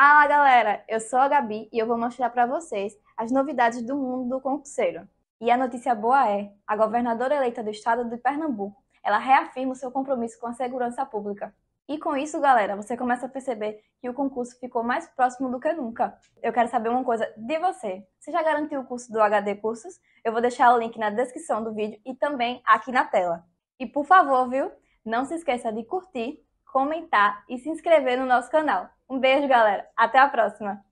Fala galera, eu sou a Gabi e eu vou mostrar para vocês as novidades do mundo do concurseiro. E a notícia boa é: a governadora eleita do estado de Pernambuco ela reafirma o seu compromisso com a segurança pública. E com isso, galera, você começa a perceber que o concurso ficou mais próximo do que nunca. Eu quero saber uma coisa de você. Você já garantiu o curso do HD Cursos? Eu vou deixar o link na descrição do vídeo e também aqui na tela. E por favor, viu? Não se esqueça de curtir, comentar e se inscrever no nosso canal. Um beijo, galera. Até a próxima!